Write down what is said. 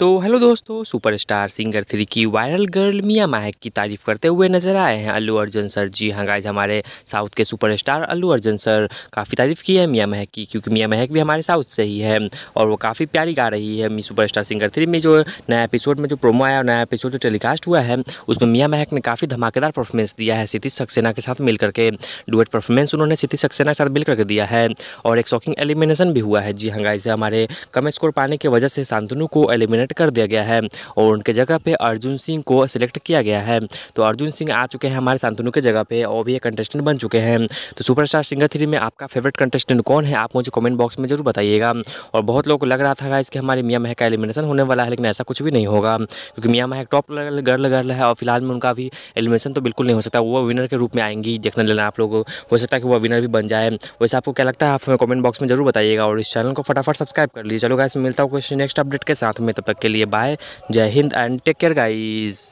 तो हेलो दोस्तों superstar singer three की वायरल गर्ल मिया माहिक की तारीफ़ करते हुए नज़र आए हैं अल्लू अर्जुन सर जी हाँ गाइज हमारे साउथ के सुपरस्टार अल्लू अर्जुन सर काफ़ी तारीफ़ की है मिया महक की क्योंकि मिया महक भी हमारे साउथ से ही है और वो काफ़ी प्यारी गा रही है मी सुपरस्टार सिंगर थ्री में जो नया एपिसोड में जो प्रोमो आया और नया एपिसोड जो टेलीकास्ट हुआ है उसमें मिया महक ने काफ़ी धमाकेदार परफॉर्मेंस दिया है सिति सक्सेना के साथ मिल करके डुएट परफॉर्मेंस उन्होंने सिति सक्सेना के साथ मिल करके दिया है और एक शॉकिंग एलिमिनेशन भी हुआ है जी हाँ गाइज हमारे कम स्कोर पाने की वजह से शांतनु को एलिमिनेट सेलेक्ट कर दिया गया है और उनके जगह पर अर्जुन सिंह को सिलेक्ट किया गया है तो अर्जुन सिंह आ चुके हैं हमारे शांतनु के जगह पर और भी एक कंटेस्टेंट बन चुके हैं तो सुपरस्टार सिंगर थ्री में आपका फेवरेट कंटेस्टेंट कौन है आप मुझे कमेंट बॉक्स में जरूर बताइएगा और बहुत लोग को लग रहा था इसके हमारे मियाँ महक का एलिमिनेशन होने वाला है लेकिन ऐसा कुछ भी नहीं होगा क्योंकि मियाँ महक टॉप गर्ल गर्ल है और फिलहाल में उनका भी एलिमिनेशन तो बिल्कुल नहीं हो सकता वो विनर के रूप में आएंगी देखने लेना आप लोग हो सकता है कि वो विनर भी बन जाए वैसे आपको क्या लगता है आप हमें कमेंट बॉक्स में जरूर बताइएगा और इस चैनल को फटाफट सब्सक्राइब कर लीजिए चलो गाइस मिलता हूँ क्वेश्चन नेक्स्ट अपडेट के साथ में तब तक तक के लिए bye Jai Hind and take care guys